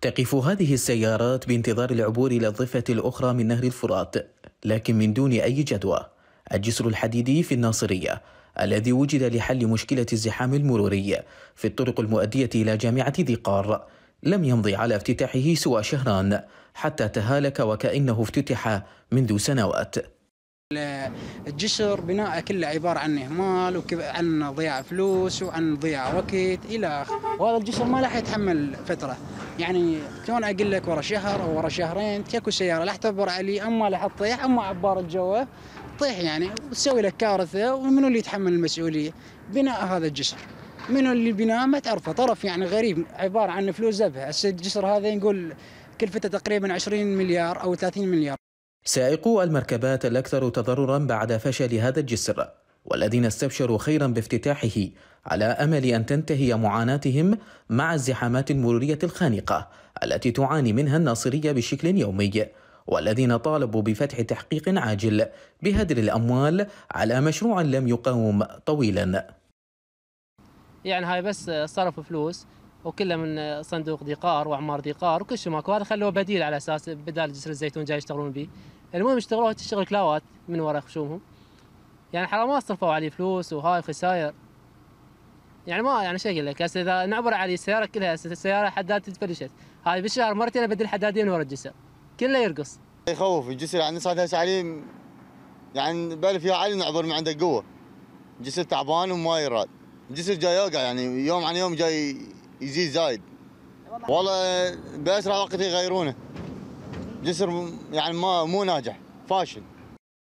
تقف هذه السيارات بانتظار العبور إلى الضفة الأخرى من نهر الفرات لكن من دون أي جدوى الجسر الحديدي في الناصرية الذي وجد لحل مشكلة الزحام المروري في الطرق المؤدية إلى جامعة ذي قار لم يمضي على افتتاحه سوى شهران حتى تهالك وكأنه افتتح منذ سنوات الجسر بناءه كله عبارة عن إهمال وعن ضياع فلوس وعن ضياع وقت إلى آخره وهذا الجسر ما لح يتحمل فترة يعني شلون اقول لك ورا شهر او ورا شهرين تكو سياره لا تعبر علي اما لا تطيح اما عباره جوه تطيح يعني وتسوي لك كارثه ومنو اللي يتحمل المسؤوليه؟ بناء هذا الجسر منو اللي بناه ما تعرفه طرف يعني غريب عباره عن فلوس ذبحه هسه الجسر هذا نقول كلفته تقريبا 20 مليار او 30 مليار. سائقو المركبات الاكثر تضررا بعد فشل هذا الجسر والذين استبشروا خيرا بافتتاحه على امل ان تنتهي معاناتهم مع الزحامات المروريه الخانقه التي تعاني منها الناصريه بشكل يومي والذين طالبوا بفتح تحقيق عاجل بهدر الاموال على مشروع لم يقاوم طويلا. يعني هاي بس صرفوا فلوس وكله من صندوق ديقار واعمار ديقار وكل شيء ماكو هذا خلوه بديل على اساس بدال جسر الزيتون جاي يشتغلون به المهم اشتغلوها تشتغل كلاوات من وراء خشومهم يعني حرام ما صرفوا علي فلوس وهاي خساير يعني ما يعني شو اقول لك هسه اذا نعبر علي السياره كلها هسه السياره حداد تفلشت هاي بالشهر مرتين ابدل حدادين ورا الجسر كله يرقص يخوف الجسر يعني صار هسه علي يعني بالف يا علي نعبر من عندك قوه الجسر تعبان وما يراد الجسر جاي يوقع يعني يوم عن يوم جاي يزيد زايد والله باسرع وقت يغيرونه جسر يعني ما مو ناجح فاشل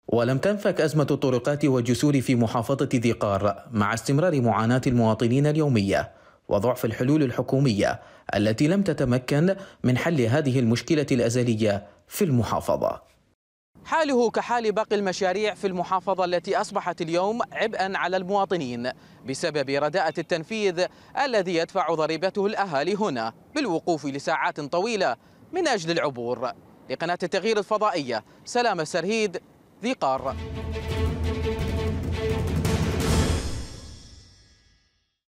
ولم تنفك أزمة الطرقات والجسور في محافظة ذي قار مع استمرار معاناة المواطنين اليومية وضعف الحلول الحكومية التي لم تتمكن من حل هذه المشكلة الأزلية في المحافظة حاله كحال باقي المشاريع في المحافظة التي أصبحت اليوم عبئا على المواطنين بسبب رداءة التنفيذ الذي يدفع ضريبته الأهالي هنا بالوقوف لساعات طويلة من أجل العبور لقناة التغيير الفضائية سلام السرهيد ذي قار